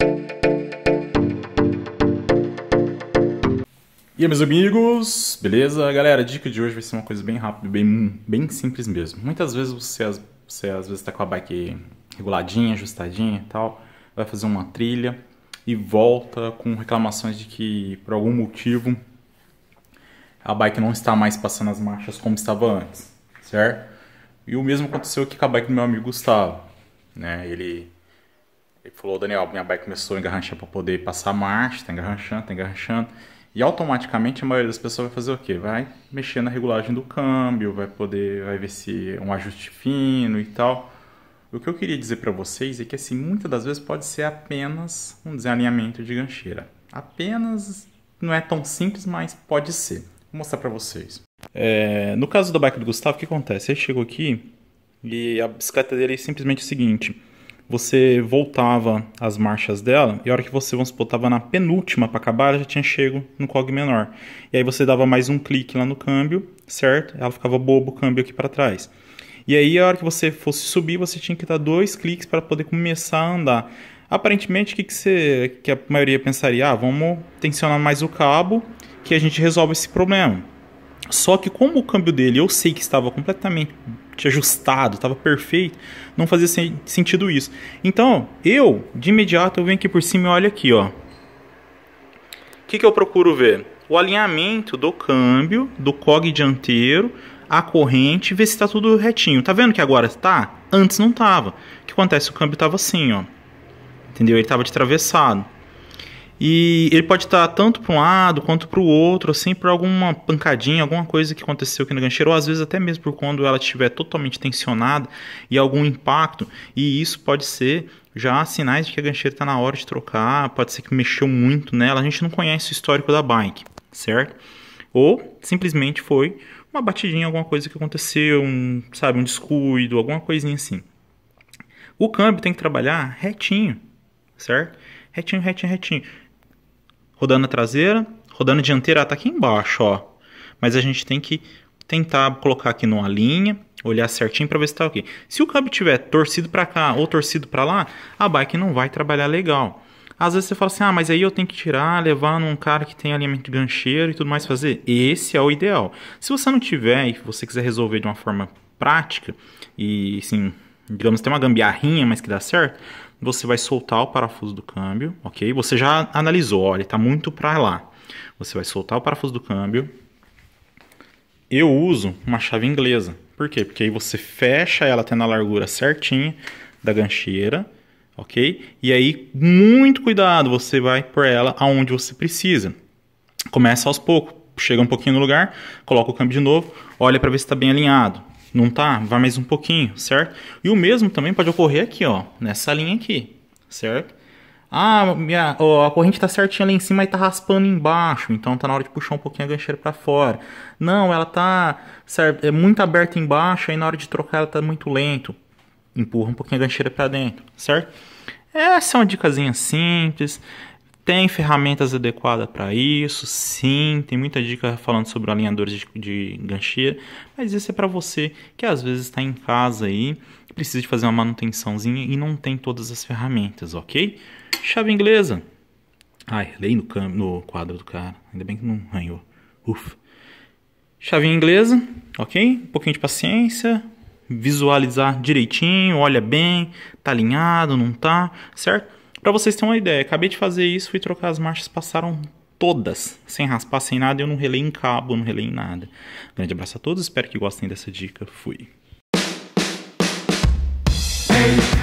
E aí, meus amigos, beleza? Galera, a dica de hoje vai ser uma coisa bem rápida, bem, bem simples mesmo. Muitas vezes você, você às vezes está com a bike reguladinha, ajustadinha e tal, vai fazer uma trilha e volta com reclamações de que por algum motivo a bike não está mais passando as marchas como estava antes, certo? E o mesmo aconteceu aqui com a bike do meu amigo Gustavo, né? Ele ele falou, Daniel, minha bike começou a engarranchar para poder passar marcha, tá engarranchando, tá engarranchando. E automaticamente a maioria das pessoas vai fazer o quê? Vai mexer na regulagem do câmbio, vai poder, vai ver se é um ajuste fino e tal. O que eu queria dizer para vocês é que assim, muitas das vezes pode ser apenas um desalinhamento de gancheira. Apenas não é tão simples, mas pode ser. Vou mostrar para vocês. É, no caso da bike do Gustavo, o que acontece? Ele chegou aqui e a bicicleta dele é simplesmente o seguinte: você voltava as marchas dela, e a hora que você, vamos supor, estava na penúltima para acabar, ela já tinha chego no cog menor. E aí você dava mais um clique lá no câmbio, certo? Ela ficava bobo o câmbio aqui para trás. E aí, a hora que você fosse subir, você tinha que dar dois cliques para poder começar a andar. Aparentemente, o que, que, você, que a maioria pensaria? Ah, vamos tensionar mais o cabo que a gente resolve esse problema. Só que como o câmbio dele eu sei que estava completamente tinha ajustado, estava perfeito, não fazia sen sentido isso. Então, eu, de imediato, eu venho aqui por cima e olho aqui, ó. O que, que eu procuro ver? O alinhamento do câmbio, do cog dianteiro, a corrente, ver se está tudo retinho. Tá vendo que agora está? Antes não estava. O que acontece? O câmbio estava assim, ó. Entendeu? Ele estava de travessado. E ele pode estar tanto para um lado quanto para o outro, assim, por alguma pancadinha, alguma coisa que aconteceu aqui na gancheira, ou às vezes até mesmo por quando ela estiver totalmente tensionada e algum impacto. E isso pode ser já sinais de que a gancheira está na hora de trocar, pode ser que mexeu muito nela. A gente não conhece o histórico da bike, certo? Ou simplesmente foi uma batidinha, alguma coisa que aconteceu, um, sabe, um descuido, alguma coisinha assim. O câmbio tem que trabalhar retinho, certo? Retinho, retinho, retinho rodando a traseira, rodando a dianteira, tá aqui embaixo, ó. Mas a gente tem que tentar colocar aqui numa linha, olhar certinho para ver se está ok. Se o câmbio tiver torcido para cá ou torcido para lá, a bike não vai trabalhar legal. Às vezes você fala assim, ah, mas aí eu tenho que tirar, levar num cara que tem alinhamento de gancheiro e tudo mais fazer. Esse é o ideal. Se você não tiver e você quiser resolver de uma forma prática e, assim, digamos, tem uma gambiarrinha, mas que dá certo, você vai soltar o parafuso do câmbio, ok? Você já analisou, olha, está muito para lá. Você vai soltar o parafuso do câmbio. Eu uso uma chave inglesa. Por quê? Porque aí você fecha ela até na largura certinha da gancheira, ok? E aí, muito cuidado, você vai por ela aonde você precisa. Começa aos poucos, chega um pouquinho no lugar, coloca o câmbio de novo, olha para ver se está bem alinhado. Não tá? Vai mais um pouquinho, certo? E o mesmo também pode ocorrer aqui, ó, nessa linha aqui, certo? Ah, minha, ó, a corrente está certinha lá em cima e está raspando embaixo, então tá na hora de puxar um pouquinho a gancheira para fora. Não, ela tá é muito aberta embaixo, aí na hora de trocar ela tá muito lento. Empurra um pouquinho a gancheira para dentro, certo? Essa é uma dicasinha simples, tem ferramentas adequadas para isso, sim, tem muita dica falando sobre alinhadores de, de ganchia, mas isso é para você que às vezes está em casa aí, precisa de fazer uma manutençãozinha e não tem todas as ferramentas, ok? Chave inglesa. Ai, lei no, no quadro do cara, ainda bem que não ganhou. Ufa. Chavinha inglesa, ok? Um pouquinho de paciência, visualizar direitinho, olha bem, tá alinhado, não tá, certo? Para vocês terem uma ideia, acabei de fazer isso, fui trocar as marchas, passaram todas, sem raspar, sem nada, eu não relei em cabo, não relei em nada. Grande abraço a todos, espero que gostem dessa dica. Fui. Hey.